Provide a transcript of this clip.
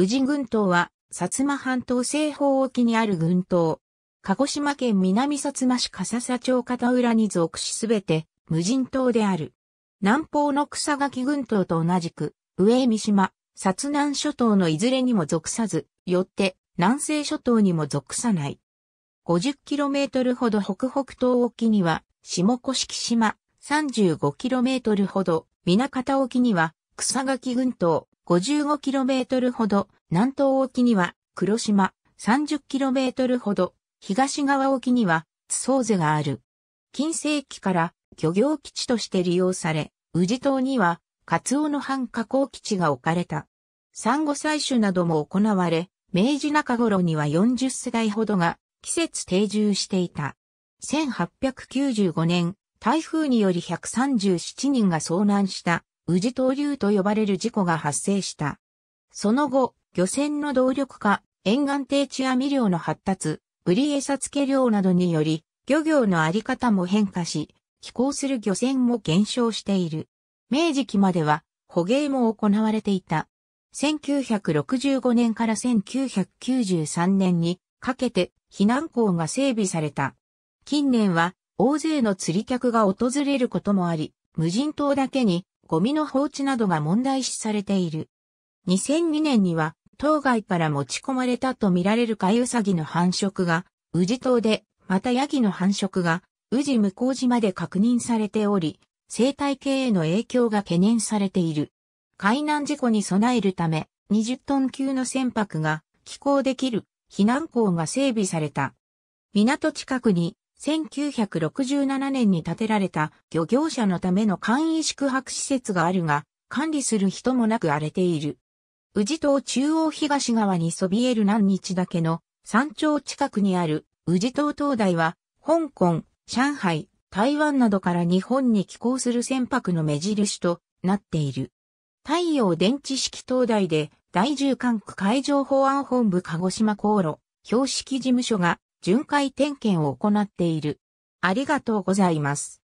宇治群島は、薩摩半島西方沖にある群島。鹿児島県南薩摩市笠佐町片浦に属しすべて無人島である。南方の草垣群島と同じく、上見島、薩南諸島のいずれにも属さず、よって南西諸島にも属さない。50km ほど北北東沖には、下甑島、35km ほど、港沖には、草垣群島、55km ほど、南東沖には黒島、30km ほど、東側沖には、津宗瀬がある。近世紀から漁業基地として利用され、宇治島には、カツオの半加工基地が置かれた。産後採取なども行われ、明治中頃には40世代ほどが季節定住していた。1895年、台風により137人が遭難した宇治闘流と呼ばれる事故が発生した。その後、漁船の動力化、沿岸定置網漁の発達、ブリ餌付け漁などにより、漁業のあり方も変化し、寄港する漁船も減少している。明治期までは、捕鯨も行われていた。1965年から1993年にかけて避難港が整備された。近年は大勢の釣り客が訪れることもあり、無人島だけにゴミの放置などが問題視されている。2002年には、島外から持ち込まれたと見られるカユサギの繁殖が、宇治島で、またヤギの繁殖が、宇治向島で確認されており、生態系への影響が懸念されている。海難事故に備えるため、20トン級の船舶が寄港できる避難港が整備された。港近くに1967年に建てられた漁業者のための簡易宿泊施設があるが、管理する人もなく荒れている。宇治島中央東側にそびえる何日だけの山頂近くにある宇治島灯台は、香港、上海、台湾などから日本に寄港する船舶の目印となっている。太陽電池式灯台で第10管区海上保安本部鹿児島航路標識事務所が巡回点検を行っている。ありがとうございます。